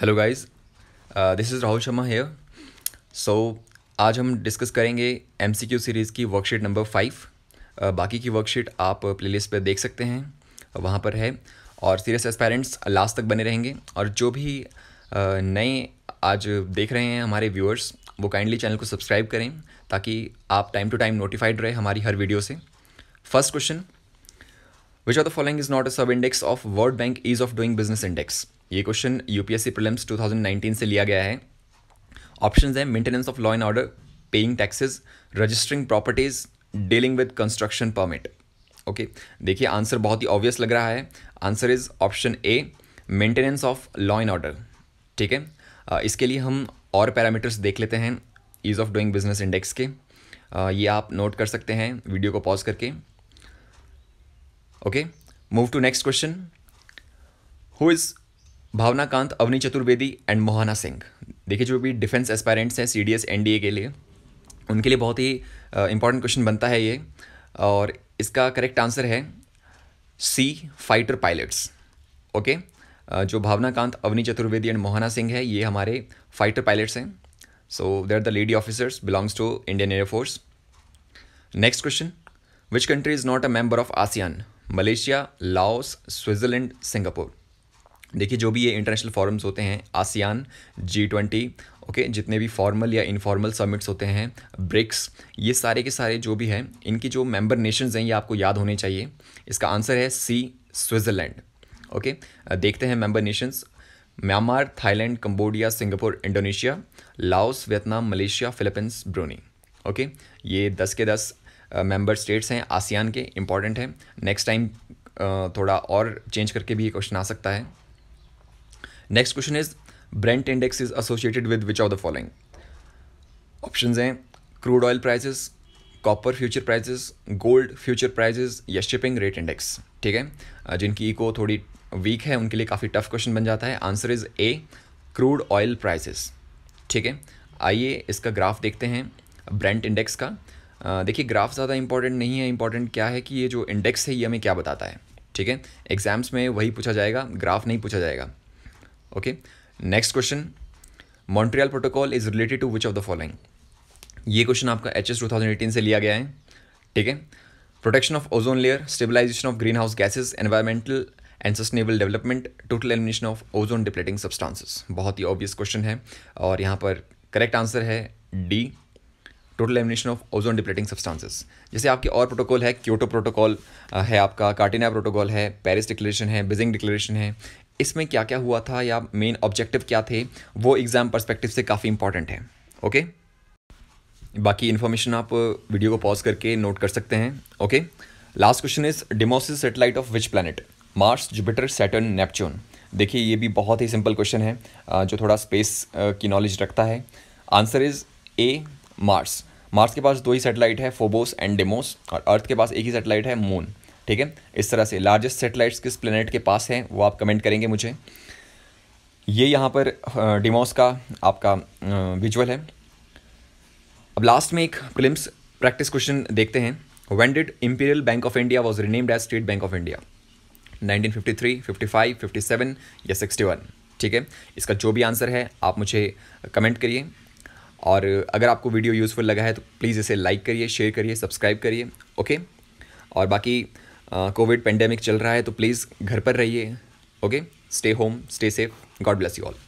hello guys this is Rahul Sharma here so आज हम discuss करेंगे एम सीरीज़ की वर्कशीट नंबर फाइव बाकी की वर्कशीट आप प्लेलिस्ट पर देख सकते हैं uh, वहाँ पर है और सीरियस एस्पेरेंट्स लास्ट तक बने रहेंगे और जो भी uh, नए आज देख रहे हैं हमारे व्यूअर्स वो काइंडली चैनल को सब्सक्राइब करें ताकि आप टाइम टू टाइम नोटिफाइड रहे हमारी हर वीडियो से first question which are the following is not a sub index of world bank ease of doing business index ये क्वेश्चन यूपीएससी प्रीलिम्स 2019 से लिया गया है ऑप्शन है maintenance of law and order paying taxes registering properties dealing with construction permit okay देखिए answer बहुत ही obvious लग रहा है answer is option A maintenance of law and order ठीक है इसके लिए हम और पैरामीटर्स देख लेते हैं ease of doing business index के ये आप नोट कर सकते हैं वीडियो को पॉज करके okay move to next question who is Bhawana Kanth Avani Chaturvedi and Mohana Singh देखिए जो भी डिफेंस एस्पायरेंट्स हैं C D S N D A के लिए उनके लिए बहुत ही इंपॉर्टेंट क्वेश्चन बनता है ये और इसका करेक्ट आंसर है सी फाइटर पायलट्स ओके जो भावना कांत अवनी चतुर्वेदी एंड मोहाना सिंह है ये हमारे फाइटर पायलट्स हैं so they are the lady officers belongs to Indian air force next question which country is not a member of ASEAN Malaysia Laos Switzerland Singapore देखिए जो भी ये इंटरनेशनल फॉरम्स होते हैं ASEAN G twenty okay okay, जितने भी formal या informal summits होते हैं ब्रिक्स ये सारे के सारे जो भी हैं इनकी जो मेंबर नेशंस हैं ये आपको याद होने चाहिए इसका आंसर है सी स्विट्ज़रलैंड ओके देखते हैं member nations Myanmar Thailand Cambodia Singapore Indonesia Laos Vietnam Malaysia Philippines Brunei okay ये दस के दस मेंबर स्टेट्स हैं आसियान के इंपॉर्टेंट हैं नेक्स्ट टाइम थोड़ा और चेंज करके भी ये क्वेश्चन आ सकता है next question is Brent index is associated with which of the following option हैं crude oil prices copper future prices gold future prices या शिपिंग रेट इंडेक्स ठीक है जिनकी इको थोड़ी वीक है उनके लिए काफ़ी टफ क्वेश्चन बन जाता है answer is A crude oil prices ठीक है आइए इसका ग्राफ देखते हैं ब्रेंट इंडेक्स का देखिए ग्राफ ज़्यादा इंपॉर्टेंट नहीं है इंपॉर्टेंट क्या है कि ये जो इंडेक्स है ये हमें क्या बताता है ठीक है एग्जाम्स में वही पूछा जाएगा ग्राफ नहीं पूछा जाएगा okay next question Montreal protocol is related to which of the following ये क्वेश्चन आपका H S two thousand eighteen से लिया गया है ठीक है protection of ozone layer stabilisation of green house gases environmental and sustainable development total elimination of ozone depleting substances बहुत ही ऑब्वियस क्वेश्चन है और यहाँ पर करेक्ट आंसर है D total elimination of ozone depleting substances जैसे आपके और प्रोटोकॉल है क्योटो प्रोटोकॉल है आपका कार्टिना प्रोटोकॉल है पेरिस डिक्लेरेशन है बिजिंग डिक्लेरेशन है इसमें क्या क्या हुआ था या मेन ऑब्जेक्टिव क्या थे वो एग्ज़ाम परस्पेक्टिव से काफ़ी इंपॉर्टेंट है ओके बाकी इन्फॉर्मेशन आप वीडियो को पॉज करके नोट कर सकते हैं okay last question is Deimos satellite of which planet Mars Jupiter Saturn Neptune देखिए ये भी बहुत ही सिंपल क्वेश्चन है जो थोड़ा स्पेस की नॉलेज रखता है answer is A Mars Mars के पास दो ही सैटेलाइट है फोबोस एंड डिमोस और अर्थ के पास एक ही सेटेलाइट है मून ठीक है इस तरह से लार्जेस्ट सेटेलाइट्स किस प्लेनेट के पास हैं वो आप कमेंट करेंगे मुझे ये यहाँ पर डिमोस का आपका विजुअल है अब लास्ट में एक प्रिलिम्स प्रैक्टिस क्वेश्चन देखते हैं when did imperial bank of India was renamed as state bank of India 1953 55 57 या 61 ठीक है इसका जो भी आंसर है आप मुझे कमेंट करिए और अगर आपको वीडियो यूज़फुल लगा है तो प्लीज़ इसे लाइक करिए शेयर करिए सब्सक्राइब करिए ओके और बाकी कोविड पेंडेमिक चल रहा है तो प्लीज़ घर पर रहिए okay stay home stay safe god bless you all